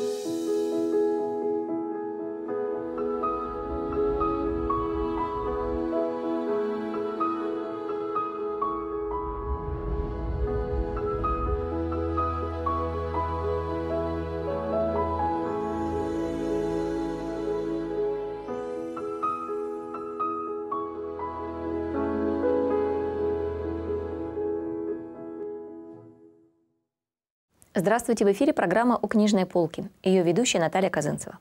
Thank you. Здравствуйте, в эфире программа «У книжной полки». Ее ведущая Наталья Казанцева.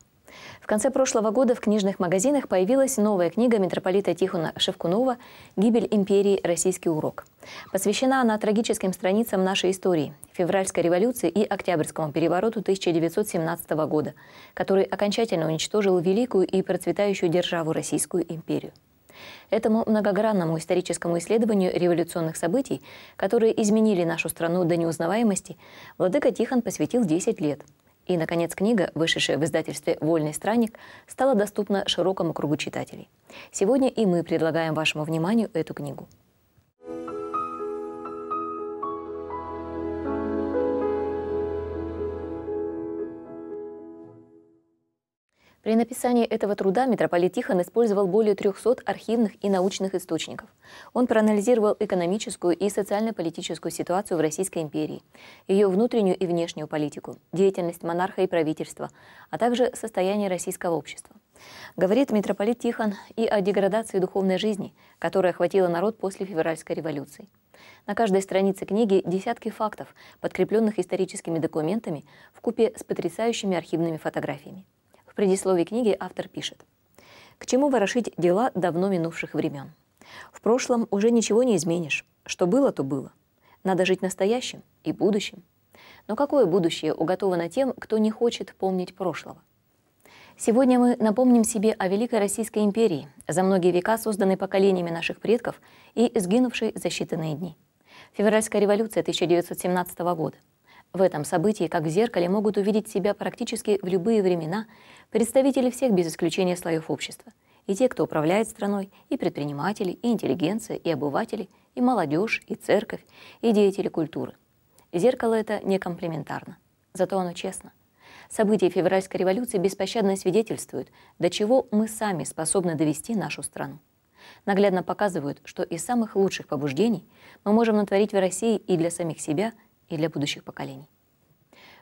В конце прошлого года в книжных магазинах появилась новая книга митрополита Тихона Шевкунова «Гибель империи. Российский урок». Посвящена она трагическим страницам нашей истории – февральской революции и октябрьскому перевороту 1917 года, который окончательно уничтожил великую и процветающую державу Российскую империю. Этому многогранному историческому исследованию революционных событий, которые изменили нашу страну до неузнаваемости, владыка Тихон посвятил 10 лет. И, наконец, книга, вышедшая в издательстве «Вольный странник», стала доступна широкому кругу читателей. Сегодня и мы предлагаем вашему вниманию эту книгу. При написании этого труда митрополит Тихон использовал более 300 архивных и научных источников. Он проанализировал экономическую и социально-политическую ситуацию в Российской империи, ее внутреннюю и внешнюю политику, деятельность монарха и правительства, а также состояние российского общества. Говорит митрополит Тихон и о деградации духовной жизни, которая охватила народ после февральской революции. На каждой странице книги десятки фактов, подкрепленных историческими документами, в купе с потрясающими архивными фотографиями предисловии книги автор пишет. К чему ворошить дела давно минувших времен? В прошлом уже ничего не изменишь. Что было, то было. Надо жить настоящим и будущим. Но какое будущее уготовано тем, кто не хочет помнить прошлого? Сегодня мы напомним себе о Великой Российской империи, за многие века созданной поколениями наших предков и сгинувшей за считанные дни. Февральская революция 1917 года – в этом событии, как в зеркале, могут увидеть себя практически в любые времена представители всех без исключения слоев общества. И те, кто управляет страной, и предприниматели, и интеллигенция, и обыватели, и молодежь, и церковь, и деятели культуры. Зеркало это не комплиментарно, зато оно честно. События февральской революции беспощадно свидетельствуют, до чего мы сами способны довести нашу страну. Наглядно показывают, что из самых лучших побуждений мы можем натворить в России и для самих себя – и для будущих поколений.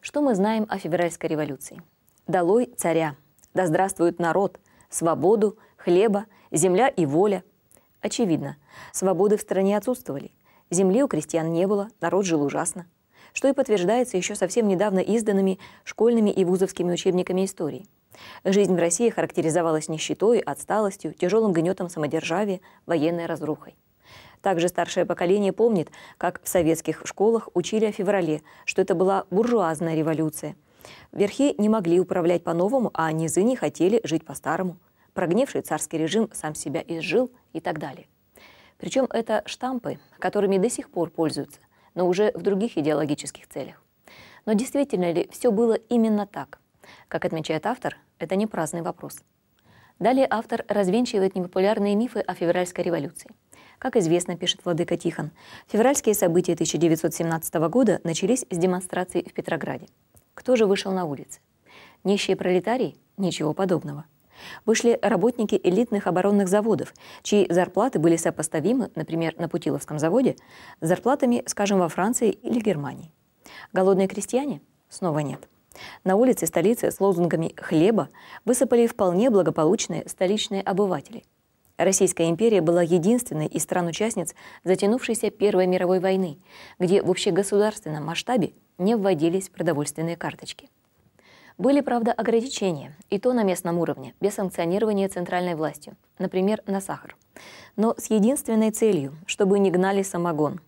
Что мы знаем о февральской революции? «Долой царя! Да здравствует народ! Свободу, хлеба, земля и воля!» Очевидно, свободы в стране отсутствовали. Земли у крестьян не было, народ жил ужасно. Что и подтверждается еще совсем недавно изданными школьными и вузовскими учебниками истории. Жизнь в России характеризовалась нищетой, отсталостью, тяжелым гнетом самодержавия, военной разрухой. Также старшее поколение помнит, как в советских школах учили о феврале, что это была буржуазная революция. Верхи не могли управлять по-новому, а низы не хотели жить по-старому. Прогневший царский режим сам себя изжил и так далее. Причем это штампы, которыми до сих пор пользуются, но уже в других идеологических целях. Но действительно ли все было именно так? Как отмечает автор, это не праздный вопрос. Далее автор развенчивает непопулярные мифы о февральской революции – как известно, пишет Владыка Тихон, февральские события 1917 года начались с демонстрации в Петрограде. Кто же вышел на улицы? Нищие пролетарии? Ничего подобного. Вышли работники элитных оборонных заводов, чьи зарплаты были сопоставимы, например, на Путиловском заводе, с зарплатами, скажем, во Франции или Германии. Голодные крестьяне? Снова нет. На улице столицы с лозунгами «хлеба» высыпали вполне благополучные столичные обыватели – Российская империя была единственной из стран-участниц затянувшейся Первой мировой войны, где в общегосударственном масштабе не вводились продовольственные карточки. Были, правда, ограничения, и то на местном уровне, без санкционирования центральной властью, например, на сахар. Но с единственной целью, чтобы не гнали самогон.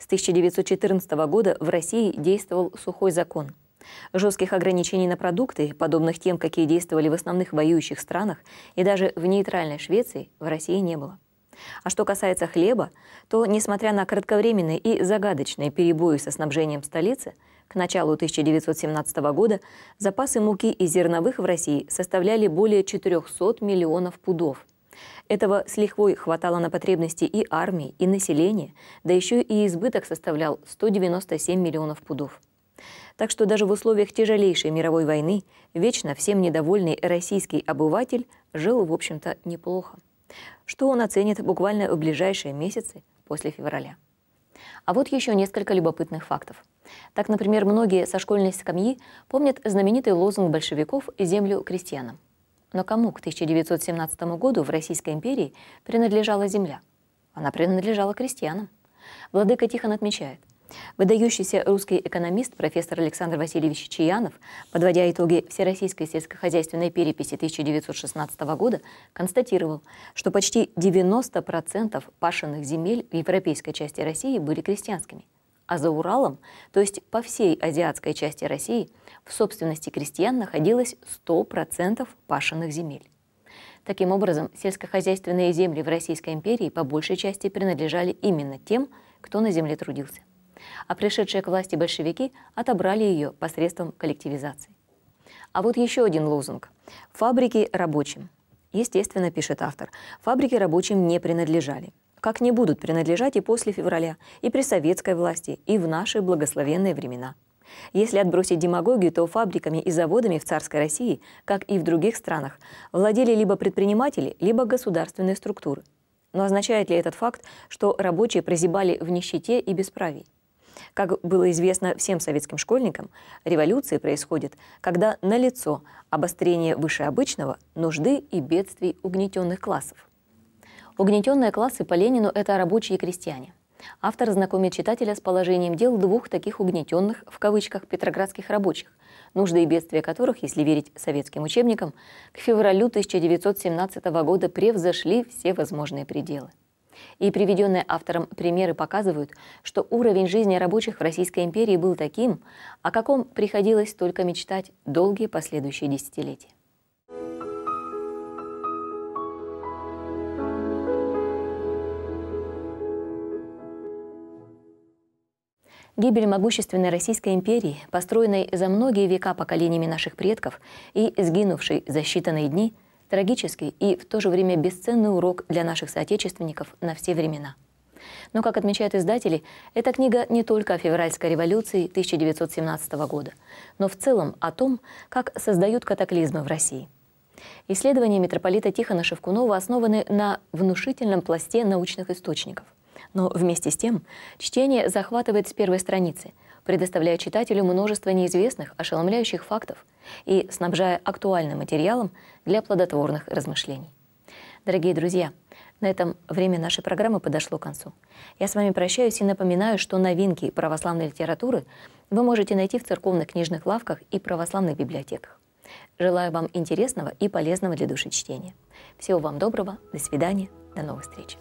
С 1914 года в России действовал сухой закон – Жестких ограничений на продукты, подобных тем, какие действовали в основных воюющих странах, и даже в нейтральной Швеции, в России не было. А что касается хлеба, то, несмотря на кратковременные и загадочные перебои со снабжением столицы, к началу 1917 года запасы муки и зерновых в России составляли более 400 миллионов пудов. Этого с лихвой хватало на потребности и армии, и населения, да еще и избыток составлял 197 миллионов пудов. Так что даже в условиях тяжелейшей мировой войны вечно всем недовольный российский обыватель жил, в общем-то, неплохо. Что он оценит буквально в ближайшие месяцы после февраля. А вот еще несколько любопытных фактов. Так, например, многие со школьной скамьи помнят знаменитый лозунг большевиков «Землю крестьянам». Но кому к 1917 году в Российской империи принадлежала земля? Она принадлежала крестьянам. Владыка Тихон отмечает, Выдающийся русский экономист профессор Александр Васильевич Чаянов, подводя итоги Всероссийской сельскохозяйственной переписи 1916 года, констатировал, что почти 90% пашенных земель в европейской части России были крестьянскими, а за Уралом, то есть по всей азиатской части России, в собственности крестьян находилось 100% пашенных земель. Таким образом, сельскохозяйственные земли в Российской империи по большей части принадлежали именно тем, кто на земле трудился а пришедшие к власти большевики отобрали ее посредством коллективизации. А вот еще один лозунг «Фабрики рабочим». Естественно, пишет автор, фабрики рабочим не принадлежали. Как не будут принадлежать и после февраля, и при советской власти, и в наши благословенные времена. Если отбросить демагогию, то фабриками и заводами в царской России, как и в других странах, владели либо предприниматели, либо государственные структуры. Но означает ли этот факт, что рабочие прозябали в нищете и бесправии? Как было известно всем советским школьникам, революции происходит, когда налицо обострение выше обычного нужды и бедствий угнетенных классов. Угнетенные классы по Ленину – это рабочие и крестьяне. Автор знакомит читателя с положением дел двух таких угнетенных, в кавычках, петроградских рабочих, нужды и бедствия которых, если верить советским учебникам, к февралю 1917 года превзошли все возможные пределы. И приведенные автором примеры показывают, что уровень жизни рабочих в Российской империи был таким, о каком приходилось только мечтать долгие последующие десятилетия. Гибель могущественной Российской империи, построенной за многие века поколениями наших предков и сгинувшей за считанные дни – Трагический и в то же время бесценный урок для наших соотечественников на все времена. Но, как отмечают издатели, эта книга не только о февральской революции 1917 года, но в целом о том, как создают катаклизмы в России. Исследования митрополита Тихона Шевкунова основаны на внушительном пласте научных источников. Но вместе с тем чтение захватывает с первой страницы – предоставляя читателю множество неизвестных, ошеломляющих фактов и снабжая актуальным материалом для плодотворных размышлений. Дорогие друзья, на этом время нашей программы подошло к концу. Я с вами прощаюсь и напоминаю, что новинки православной литературы вы можете найти в церковных книжных лавках и православных библиотеках. Желаю вам интересного и полезного для души чтения. Всего вам доброго, до свидания, до новых встреч.